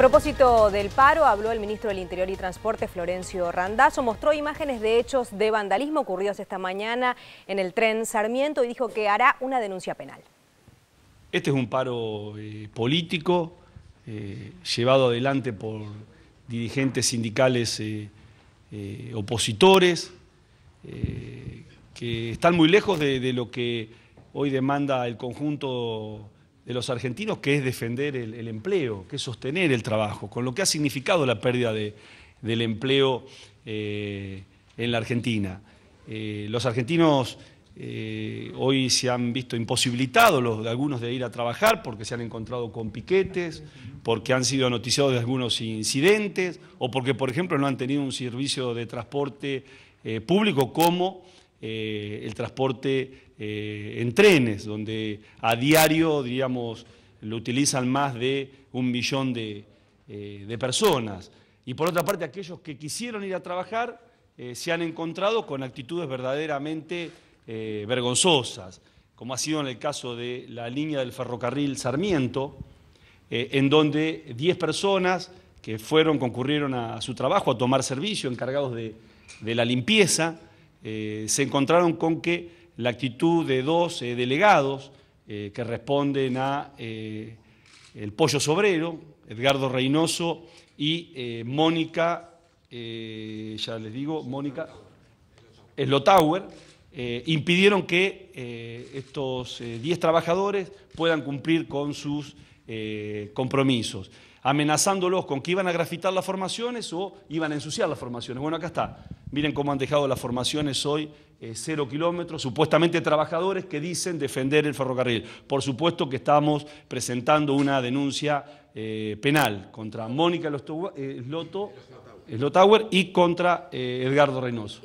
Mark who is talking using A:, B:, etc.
A: A propósito del paro, habló el ministro del Interior y Transporte, Florencio Randazo, mostró imágenes de hechos de vandalismo ocurridos esta mañana en el tren Sarmiento y dijo que hará una denuncia penal. Este es un paro eh, político eh, llevado adelante por dirigentes sindicales eh, opositores que están muy lejos de, de lo que hoy demanda el conjunto de los argentinos, que es defender el, empleo, que es sostener el trabajo, con lo que ha significado la pérdida del empleo eh, en la Argentina. Eh, los argentinos eh, hoy se han visto imposibilitados los, de algunos de ir a trabajar porque se han encontrado con piquetes, porque han sido noticiados de algunos incidentes o porque, por ejemplo, no han tenido un servicio de transporte público como eh, el transporte eh, en trenes, donde a diario, diríamos, lo utilizan más de un millón de, eh, personas. Y por otra parte, aquellos que quisieron ir a trabajar se han encontrado con actitudes verdaderamente vergonzosas, como ha sido en el caso de la línea del ferrocarril Sarmiento, en donde 10 personas que fueron, concurrieron a, su trabajo, a tomar servicio, encargados de la limpieza, eh, se encontraron con que la actitud de dos eh, delegados eh, que responden a el Pollo Sobrero, Edgardo Reynoso y Mónica, ya les digo, Mónica Slotauer, impidieron que estos 10 trabajadores puedan cumplir con sus eh, compromisos, amenazándolos con que iban a grafitar las formaciones o iban a ensuciar las formaciones. Bueno, acá está. Miren cómo han dejado las formaciones hoy, eh, cero kilómetros, supuestamente trabajadores que dicen defender el ferrocarril. Por supuesto que estamos presentando una denuncia eh, penal contra Mónica tower y contra Edgardo Reynoso.